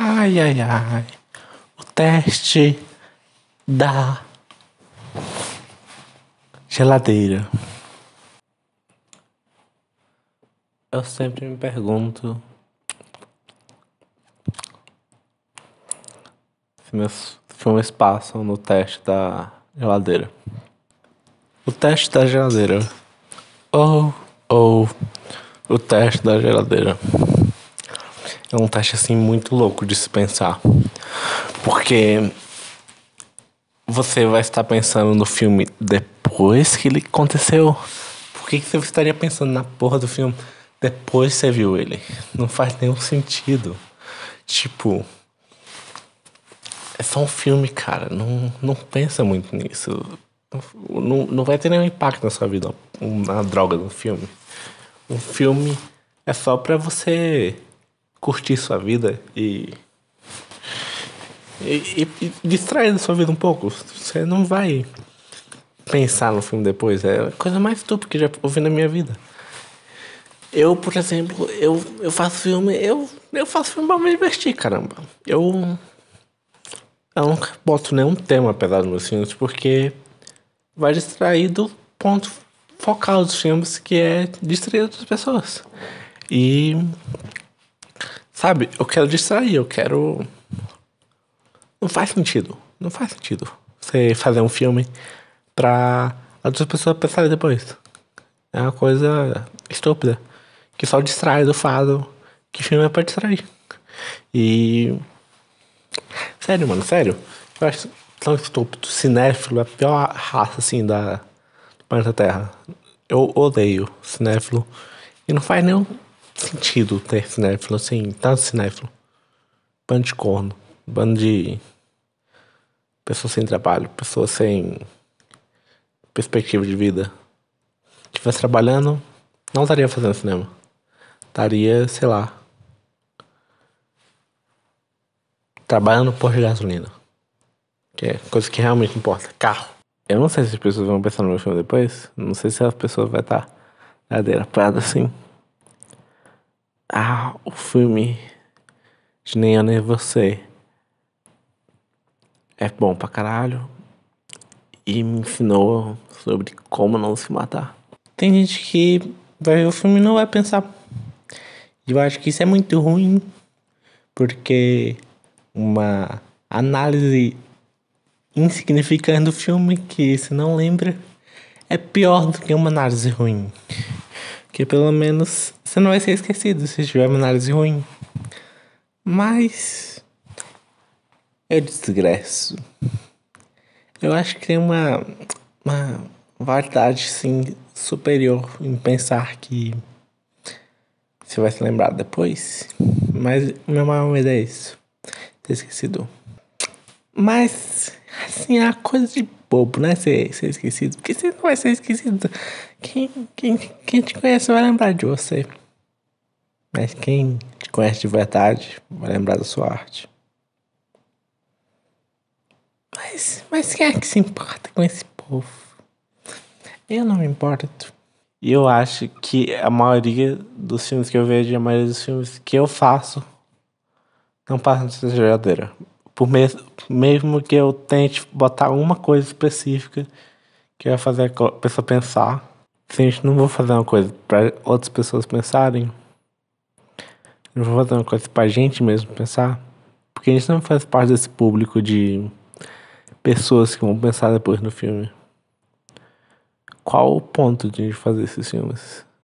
Ai, ai, ai. O teste da geladeira. Eu sempre me pergunto se meus filmes passam no teste da geladeira. O teste da geladeira. Ou, oh, ou, oh, o teste da geladeira é um teste assim muito louco de se pensar. Porque você vai estar pensando no filme depois que ele aconteceu. Por que, que você estaria pensando na porra do filme depois que você viu ele? Não faz nenhum sentido. Tipo. É só um filme, cara. Não, não pensa muito nisso. Não, não vai ter nenhum impacto na sua vida, na droga do filme. Um filme é só pra você curtir sua vida e e, e, e da sua vida um pouco. Você não vai pensar no filme depois. É a coisa mais estúpida que já ouvi na minha vida. Eu, por exemplo, eu, eu faço filme, eu, eu faço filme pra me divertir, caramba. Eu, eu nunca boto nenhum tema dos nos filmes porque vai distrair do ponto focal dos filmes que é distrair outras pessoas. E Sabe? Eu quero distrair, eu quero. Não faz sentido. Não faz sentido você fazer um filme pra outras pessoas pensarem depois. É uma coisa estúpida. Que só distrai do fado que filme é pra distrair. E. Sério, mano, sério. Eu acho tão estúpido. Cinéfilo é a pior raça, assim, da... planeta Terra. Eu odeio cinéfilo. E não faz nenhum sentido ter cinéfilo, assim, tá cinéfilo. Bando de corno, bando de pessoas sem trabalho, pessoas sem perspectiva de vida. Se estivesse trabalhando, não estaria fazendo cinema. Estaria, sei lá, trabalhando por gasolina. Que é coisa que realmente importa, carro. Eu não sei se as pessoas vão pensar no meu filme depois. Não sei se as pessoas vão estar cadeira assim. Ah, o filme de Nem Eu Nem é Você é bom pra caralho e me ensinou sobre como não se matar. Tem gente que vai ver o filme e não vai pensar. Eu acho que isso é muito ruim, porque uma análise insignificante do filme que se não lembra é pior do que uma análise ruim. Que pelo menos você não vai ser esquecido se tiver uma análise ruim. Mas. É Eu desgresso. Eu acho que tem uma. Uma verdade sim, superior em pensar que. Você vai se lembrar depois. Mas meu maior medo é isso. Ter esquecido. Mas, assim, é uma coisa de bobo, né? Ser, ser esquecido. Porque você não vai ser esquecido. Quem, quem, quem te conhece vai lembrar de você. Mas quem te conhece de verdade vai lembrar da sua arte. Mas, mas quem é que se importa com esse povo? Eu não me importo. E eu acho que a maioria dos filmes que eu vejo, a maioria dos filmes que eu faço, não passam dessa geladeira. Por me mesmo que eu tente botar uma coisa específica que vai fazer a pessoa pensar, se a gente não vou fazer uma coisa para outras pessoas pensarem, eu vou fazer uma coisa pra gente mesmo pensar. Porque a gente não faz parte desse público de pessoas que vão pensar depois no filme. Qual o ponto de fazer esses filmes?